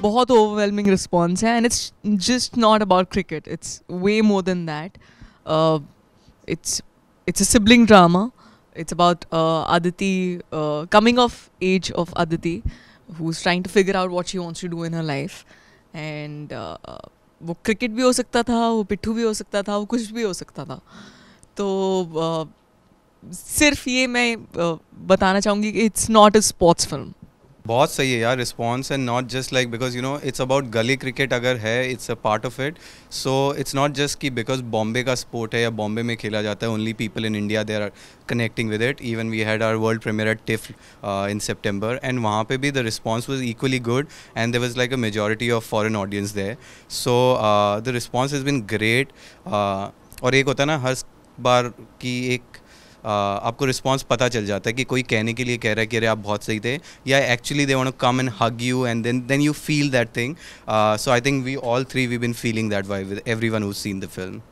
बहुत overwhelming response है and it's just not about cricket it's way more than that it's it's a sibling drama it's about Aditi coming of age of Aditi who is trying to figure out what you wants to do in in her uh, वो cricket भी हो सकता था वो पिट्ठू भी हो सकता था वो कुछ भी हो सकता था तो uh, सिर्फ ये मैं uh, बताना चाहूँगी कि it's not a sports film बहुत सही है यार response and not just like because you know it's about गली क्रिकेट अगर है it's a part of it so it's not just कि बिकॉज बॉम्बे का स्पोर्ट है या बॉम्बे में खेला जाता है only people in India they are connecting with it even we had our world premiere at TIFF in September and वहाँ पर भी the response was equally good and there was like a majority of foreign audience they so the response is been great और एक होता है ना हर बार की एक आपको रिस्पॉन्स पता चल जाता है कि कोई कहने के लिए कह रहा है कि अरे आप बहुत सही थे या actually they want come and hug you and then then you feel that thing so I think we all three we been feeling that vibe with everyone who's seen the film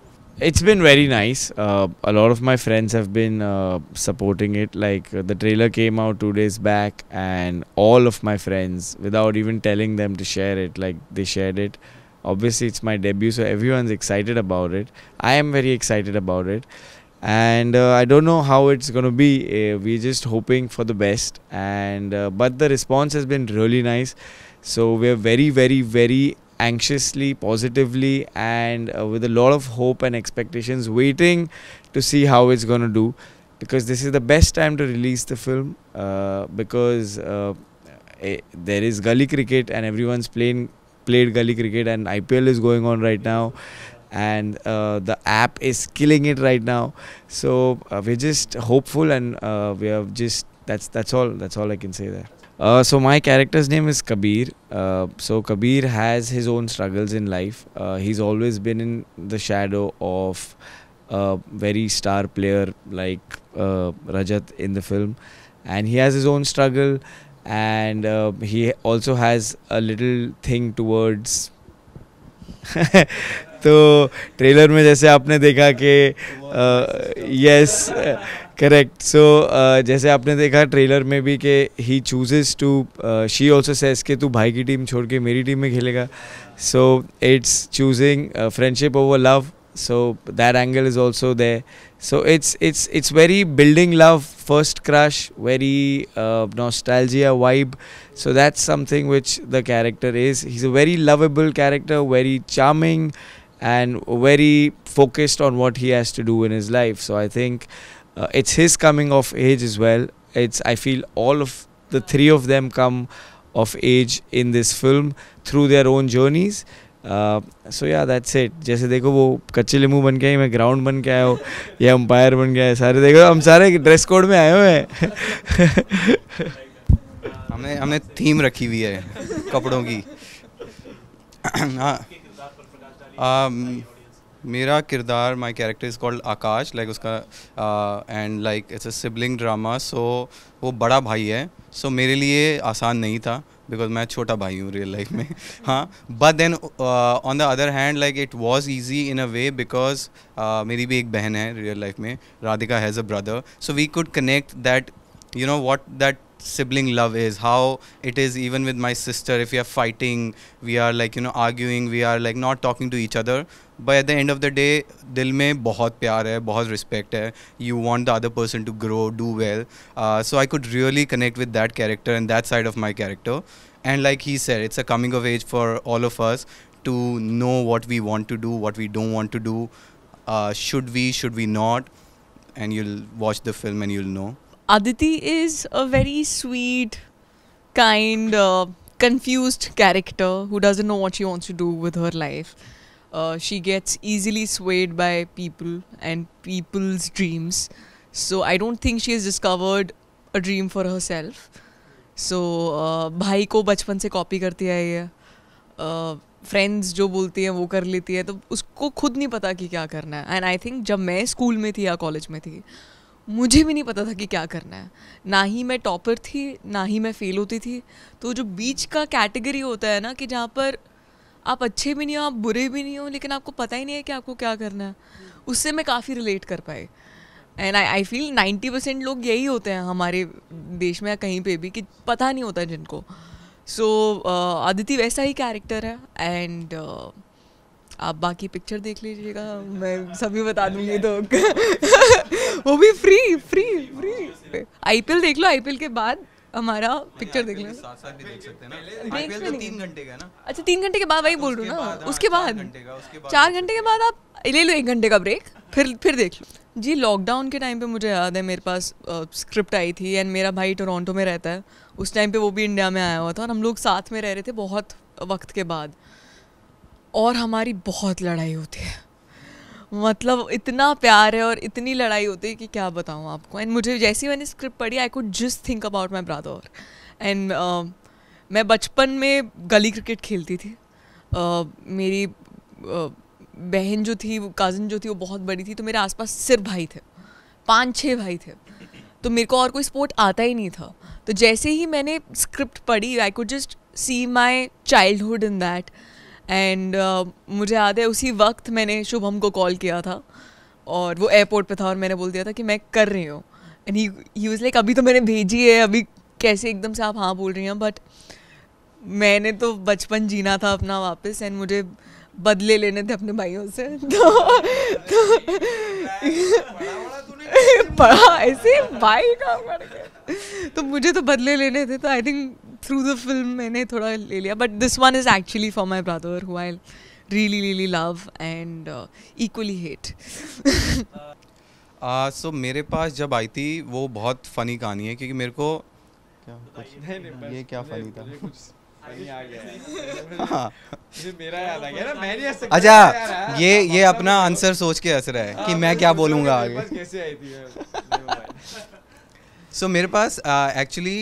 It's been very nice. Uh, a lot of my friends have been uh, supporting it. Like uh, the trailer came out two days back, and all of my friends, without even telling them to share it, like they shared it. Obviously, it's my debut, so everyone's excited about it. I am very excited about it. and uh, I don't know how it's going to be. Uh, eh, we're just hoping for the best, and uh, but the response has been really nice. So we're very, very, very anxiously, positively, and uh, with a lot of hope and expectations, waiting to see how it's going to do, because this is the best time to release the film uh, because. Uh, eh, there is gully cricket and everyone's playing played gully cricket and IPL is going on right now and uh, the app is killing it right now. So uh, we're just hopeful, and uh, we have just that's that's all that's all I can say there. Uh, so my character's name is Kabir. Uh, so Kabir has his own struggles in life. Uh, he's always been in the shadow of a very star player like Rajat in the film, and he has his own struggle. And he also has a little thing towards तो trailer में जैसे आपने देखा कि yes correct so जैसे आपने देखा trailer में भी कि he chooses to she also says के तू भाई की टीम छोड़ के मेरी टीम में खेलेगा so it's choosing friendship over love so that angle is also there So it's it's it's very building love, first crush, very uh, nostalgia vibe. So that's something which the character is. He's a very lovable character, very charming, and very focused on what he has to do in his life. So I think uh, it's his coming of age as well. It's I feel all of the three of them come of age in this film through their own journeys. So yeah that's it जैसे देखो वो कच्चे लिमू बन के आई मैं ground बन के आया हूँ या अंपायर बन गया है सारे देखो हम सारे ड्रेस कोड में आए हुए हैं हमने हमने थीम रखी हुई है कपड़ों की हाँ um, मेरा किरदार my character is called Akash like उसका and like it's a sibling drama so वो बड़ा भाई है सो so, मेरे लिए आसान नहीं था बिकॉज मैं छोटा भाई हूँ रियल लाइफ में हाँ but then on the other hand like it was easy in a way because मेरी भी एक बहन है रियल लाइफ में Radhika has a brother so we could connect that you know what that sibling love is how it is even with my sister if we are fighting we are like you know arguing we are like not talking to each other but at the end of the day dil mein bahut pyar hai bahut respect hai you want the other person to grow do well uh, so i could really connect with that character and that side of my character and like he said it's a coming of age for all of us to know what we want to do what we don't want to do uh, should we should we not and you'll watch the film and you'll know Aditi is a very sweet, kind, uh, confused character who doesn't know what she wants to do with her life. Uh, she gets easily swayed by people and people's dreams. So I don't think she has discovered a dream for herself. So so, uh, भाई को बचपन से copy करती आई है friends जो बोलती हैं वो कर लेती है तो उसको खुद नहीं पता कि क्या करना है एंड आई थिंक जब मैं स्कूल में थी या कॉलेज में थी मुझे भी नहीं पता था कि क्या करना है ना ही मैं टॉपर थी ना ही मैं फेल होती थी तो जो बीच का कैटेगरी होता है ना कि जहाँ पर आप अच्छे भी नहीं हो आप बुरे भी नहीं हो लेकिन आपको पता ही नहीं है कि आपको क्या करना है उससे मैं काफ़ी रिलेट कर पाई and I I feel ninety percent लोग यही होते हैं हमारे देश में या कहीं पे भी कि पता नहीं होता जिनको सो so, आदिति वैसा ही कैरेक्टर है एंड आप बाकी पिक्चर देख लीजिएगा मैं सभी बता दूंगी तो वो भी फ्री फ्री फ्री आईपीएल देख लो आईपीएल के बाद हमारा पिक्चर देख लो साथ साथ भी देख सकते हैं ना आईपीएल तो तीन घंटे का ना अच्छा तीन घंटे के बाद वही बोल रहा हूँ ना उसके बाद चार घंटे के बाद आप ले लो एक घंटे का ब्रेक फिर फिर देख लो जी लॉकडाउन के टाइम पे मुझे याद है मेरे पास स्क्रिप्ट आई थी एंड मेरा भाई टोरंटो में रहता है उस टाइम पे वो भी इंडिया में आया हुआ था और हम लोग साथ में रह रहे थे बहुत वक्त के बाद और हमारी बहुत लड़ाई होती है मतलब इतना प्यार है और इतनी लड़ाई होती है कि क्या बताऊँ आपको एंड मुझे जैसी मैंने स्क्रिप्ट पढ़ी I could just think about my brother and मैं बचपन में गली क्रिकेट खेलती थी uh, मेरी uh, बहन जो थी कज़न जो थी वो बहुत बड़ी थी तो मेरे आसपास सिर्फ भाई थे पाँच छः भाई थे तो मेरे को और कोई स्पोर्ट आता ही नहीं था तो जैसे ही मैंने स्क्रिप्ट पढ़ी I could just see my childhood in that and uh, मुझे याद है उसी वक्त मैंने शुभम को कॉल किया था और वो एयरपोर्ट पे था और मैंने बोल दिया था कि मैं कर रही हूँ and he he was like अभी तो मैंने भेजी है अभी कैसे एकदम से आप हाँ बोल रही हैं बट मैंने तो बचपन जीना था अपना वापस एंड मुझे बदले लेने थे अपने भाइयों से तो, तो पढ़ा ऐसे भाई का तो मुझे तो बदले लेने थे तो I think through the film मैंने थोड़ा ले लिया but this one is actually for my brother who I really really love and equally hate so मेरे पास जब आई थी वो बहुत फनी कहानी है क्योंकि मेरे को क्या ये क्या फनी था हाँ। अच्छा ये ये हाँ, अपना आंसर सोच के हंस रहा है हाँ, कि मैं क्या बोलूंगा आगे सो मेरे पास actually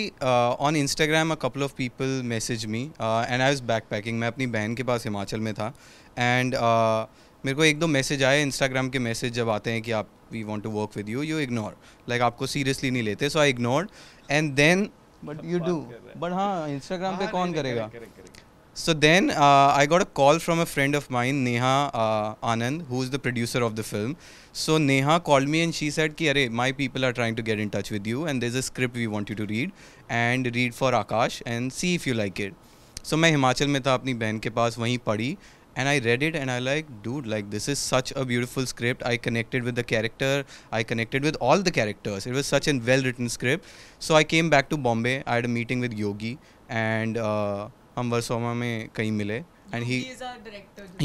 on Instagram a couple of people message me and I was backpacking मैं अपनी बहन के पास हिमाचल में था एंड uh, मेरे को एक दो मैसेज आए इंस्टाग्राम के मैसेज जब आते हैं कि आप we want to work with you you ignore like आपको सीरियसली नहीं लेते so I ignore and then but you do but हाँ इंस्टाग्राम पे हाँ, कौन करेगा So then uh, I got a call from a friend of mine, Neha uh, Anand, who's the producer of the film. So Neha called me and she said, Ki, Are, my people are trying to get in touch with you and there's a script we want you to read and read for Akash and see if you like it. So I was in Himachal अपनी बहन के and I read it and I like, dude, like this is such a beautiful script. I connected with the character. I connected with all the characters. It was such a well-written script. So I came back to Bombay. I had a meeting with Yogi and... Uh, हम वर्सोमा में कहीं मिले and he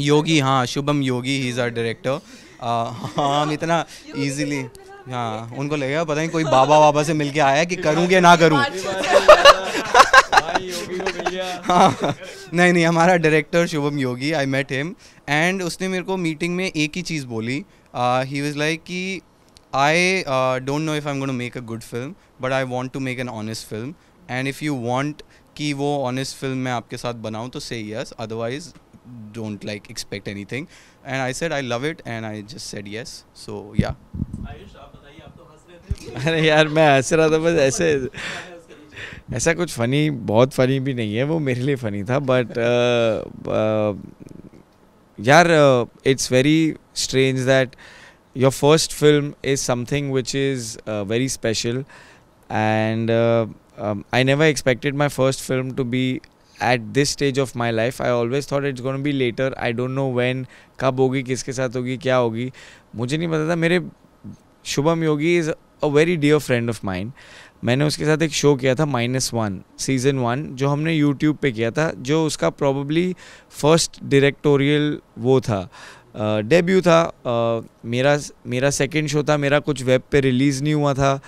Yogi हाँ Shubham Yogi he is our director हम इतना easily हाँ उनको लगेगा पता नहीं कोई बाबा बाबा से मिलके आया कि करूँ या ना करूँ हाँ नहीं नहीं हमारा director Shubham Yogi I met him and उसने मेरे को मीटिंग में एक ही चीज़ बोली ही वॉज लाइक कि I don't know if I am gotta make a good film but I want to make an honest film and if you want कि वो honest film मैं आपके साथ बनाऊँ तो say yes otherwise don't like expect any thing and I said I love it and I just said yes so yeah अरे यार मैं हंस रहा था बस ऐसे ऐसा कुछ फ़नी बहुत फ़नी भी नहीं है वो मेरे लिए फ़नी था बट uh, uh, यार it's very strange that your first film is something which is very special and um, I never expected my first film to be at this stage of my life I always thought it's going to be later I don't know when कब होगी किसके साथ होगी क्या होगी मुझे नहीं पता था मेरे Shubham Yogi is a very dear friend of mine मैंने उसके साथ एक शो किया था माइनस वन सीज़न वन जो हमने यूट्यूब पे किया था जो उसका प्रॉबली फर्स्ट डायरेक्टोरियल वो था डेब्यू uh, था uh, मेरा मेरा सेकेंड शो था मेरा कुछ वेब पे रिलीज़ नहीं हुआ था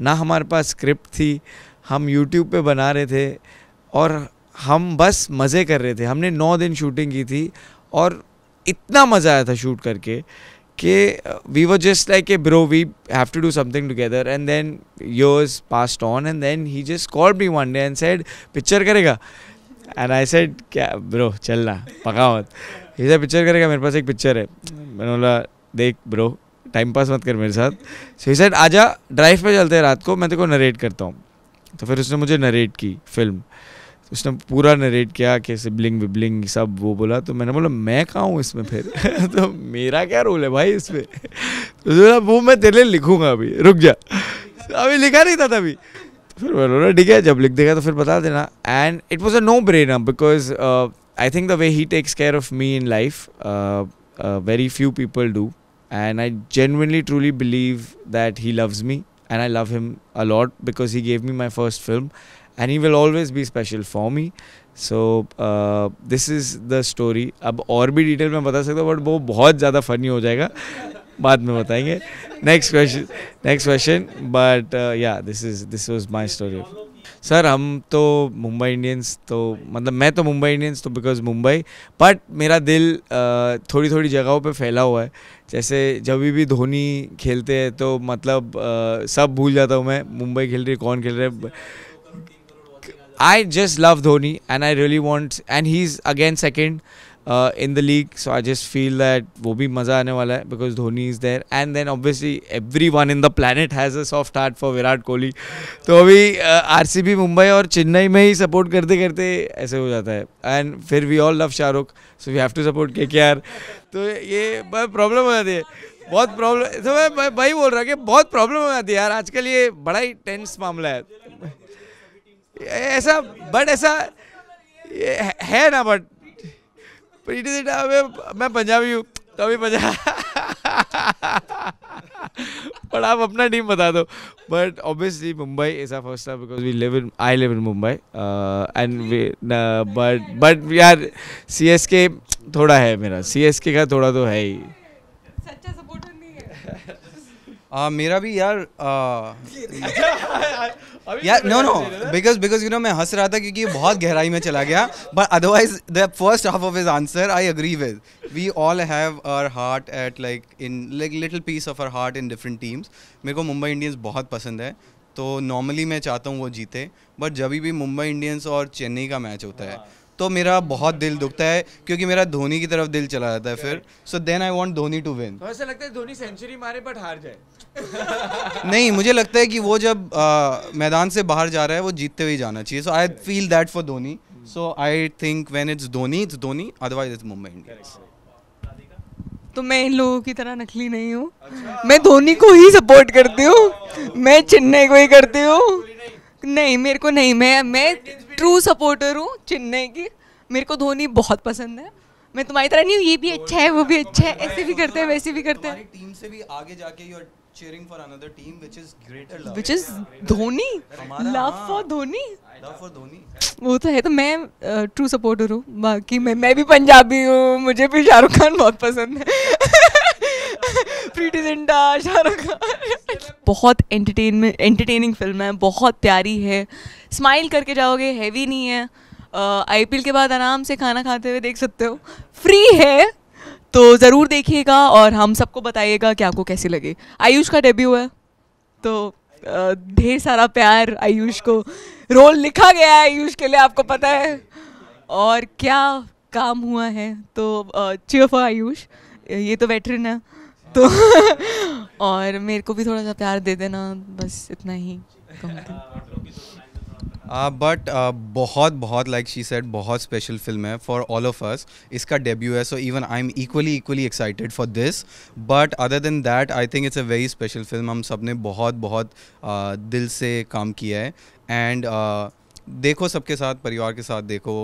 ना हमारे पास स्क्रिप्ट थी uh, हम यूट्यूब पे बना रहे थे और हम बस मज़े कर रहे थे हमने नौ दिन शूटिंग की थी और इतना मज़ा आया था शूट करके कि we were just like a bro we have to do something together and then yours passed on and then he just called me one day and said picture करेगा एंड आई सेड क्या bro चलना पका मत ही से picture करेगा मेरे पास एक picture है मैंने बोला देख ब्रो टाइम पास मत कर मेरे साथ सो ही सेड आजा ड्राइव पे चलते हैं रात को मैं तेरे को नरेट करता हूँ तो फिर उसने मुझे नरेट की फिल्म उसने पूरा नरेट किया कि सिबलिंग विबलिंग सब वो बोला तो मैंने बोला मैं कहाँ हूँ इसमें फिर तो मेरा क्या रोल है भाई इसमें तो बोला वो मैं तेरे लिए अभी रुक जा अभी लिखा नहीं था तभी तो फिर बोला ठीक है जब लिख देगा तो फिर बता देना and it was a no brainer because I think the way he takes care of me in life very few people do and I genuinely truly believe that he loves me and I love him a lot because he gave me my first film and he will always be special for me so this is the story अब और भी detail में बता सकता हूँ but वो बहुत ज़्यादा फनी हो जाएगा बाद में बताएंगे next question next question but yeah this is this was my story sir हम तो मुंबई इंडियंस तो मतलब मैं तो मुंबई इंडियंस तो बिकॉज मुंबई बट मेरा दिल थोड़ी थोड़ी जगहों पे फैला हुआ है जैसे जब भी धोनी खेलते हैं तो मतलब सब भूल जाता हूँ मैं मुंबई खेल रही कौन खेल रहे I just love Dhoni and I really want and he is again second in the league so I just feel that वो भी मज़ा आने वाला है because Dhoni is there and then obviously every one in the planet has a soft heart for Virat Kohli तो अभी R C B Mumbai और चेन्नई में ही सपोर्ट करते करते ऐसे हो जाता है एंड फिर we all love Shahrukh so we have to support K K are तो ये प्रॉब्लम हो जाती है बहुत प्रॉब्लम तो मैं वही बोल रहा कि बहुत प्रॉब्लम हो जाती है यार आजकल ये बड़ा ही टेंस मामला है ऐसा बट ऐसा है ना बट पर इट इज इट मैं पंजाबी हूँ तो अभी पंजाब but आप अपना टीम बता दो but obviously Mumbai is a first because we live in I live in Mumbai and we but but यार सी एस के थोड़ा है मेरा सी एस के का थोड़ा तो है ही आ, मेरा भी यार यार no no because because you know मैं हंस रहा था क्योंकि ये बहुत गहराई में चला गया but otherwise the first half of is answer I agree with we all have our heart at like in like little piece of our heart in different teams मेरे को मुंबई इंडियंस बहुत पसंद है तो नॉर्मली मैं चाहता हूँ वो जीते बट जब भी मुंबई इंडियंस और चेन्नई का मैच होता है तो मेरा बहुत दिल दुखता है क्योंकि मेरा धोनी की तरफ दिल चला जाता है फिर so then I want Dhoni to win ऐसा लगता है धोनी सेंचुरी मारे बट हार जाए नहीं मुझे लगता है कि वो जब आ, मैदान से बाहर जा रहा है वो जीतते हुए जाना चाहिए so I feel that for Dhoni so I think when it's Dhoni it's Dhoni otherwise it's Mumbai Indians तो मैं इन लोगों की तरह नकली नहीं हूँ अच्छा। मैं धोनी को ही सपोर्ट करती हूँ मैं चेन्नई को ही करती हूँ नहीं मेरे को नहीं मैं मैं ट्रू सपोर्टर हूँ चेन्नई की मेरे को धोनी बहुत पसंद है मैं तुम्हारी तरह नहीं हूँ ये भी तो अच्छा है वो भी अच्छा है ऐसे भी करते हैं वैसे भी करते हैं टीम से भी आगे जाके you are cheering for another team which is greater love which is Dhoni love for हाँ। धोनी लव फॉर धोनी वो तो है तो मैं ट्रू सपोर्टर हूँ बाकी मैं मैं भी पंजाबी हूँ मुझे भी शाहरुख खान बहुत पसंद है प्रीति जिंटा शाहरुख खान बहुत एंटरटेनमेंट एंटरटेनिंग फिल्म है बहुत प्यारी है स्माइल करके जाओगे हैवी नहीं है आई uh, के बाद आराम से खाना खाते हुए देख सकते हो फ्री है तो ज़रूर देखिएगा और हम सबको बताइएगा कि आपको कैसी लगे आयुष का डेब्यू है तो ढेर सारा प्यार आयुष को रोल लिखा गया है आयुष के लिए आपको पता है और क्या काम हुआ है तो चीयर फॉर आयुष ये तो वेटरन है तो और मेरे को भी थोड़ा सा प्यार दे देना बस इतना ही बट uh, uh, बहुत बहुत लाइक शी सेड बहुत स्पेशल फिल्म है फॉर ऑल ऑफ अस इसका डेब्यू है so even I am equally equally excited for this but other than that I think it's a very special film हम सब ने बहुत बहुत uh, दिल से काम किया है एंड uh, देखो सबके साथ परिवार के साथ देखो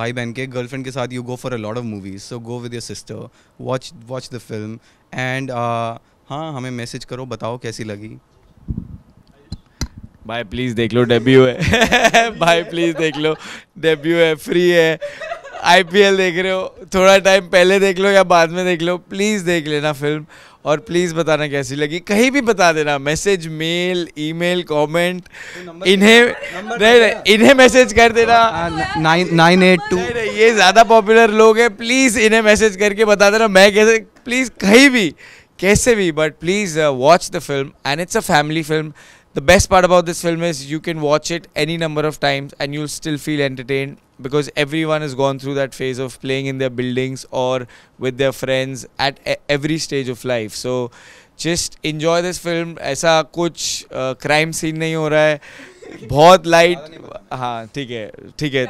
भाई बहन के गर्लफ्रेंड के साथ you go for a lot of movies so go with your sister watch watch the film and हाँ हमें मैसेज करो बताओ कैसी लगी भाई प्लीज़ देख लो डेब्यू है भाई प्लीज़ देख लो डेब्यू है फ्री है आईपीएल देख रहे हो थोड़ा टाइम पहले देख लो या बाद में देख लो प्लीज़ देख लेना फिल्म और प्लीज़ बताना कैसी लगी कहीं भी बता देना मैसेज मेल ईमेल कमेंट इन्हें नहीं नहीं इन्हें मैसेज कर देना नाइन नाइन एट टू ये ज़्यादा पॉपुलर लोग हैं प्लीज़ इन्हें मैसेज करके बता देना मैं कैसे प्लीज़ कहीं भी कैसे भी but please watch the film and it's a family film the best part about this film is you can watch it any number of times and you still feel entertain because every one is gone through that phase of playing in the buildings और with the friends at every stage of life so just enjoy this film ऐसा कुछ crime uh, scene नहीं हो रहा है बहुत light हाँ ठीक है ठीक है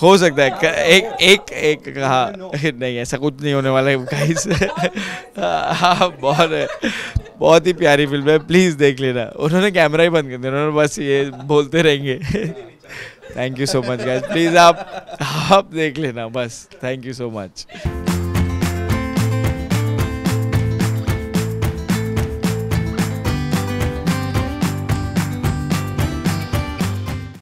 हो सकता है एक एक एक हाँ नहीं ऐसा कुछ नहीं होने वाला है गाइस हाँ बहुत बहुत ही प्यारी फिल्म है प्लीज़ देख लेना उन्होंने कैमरा ही बंद कर दिया उन्होंने बस ये बोलते रहेंगे thank you so much guys please आप आप देख लेना बस थैंक यू सो मच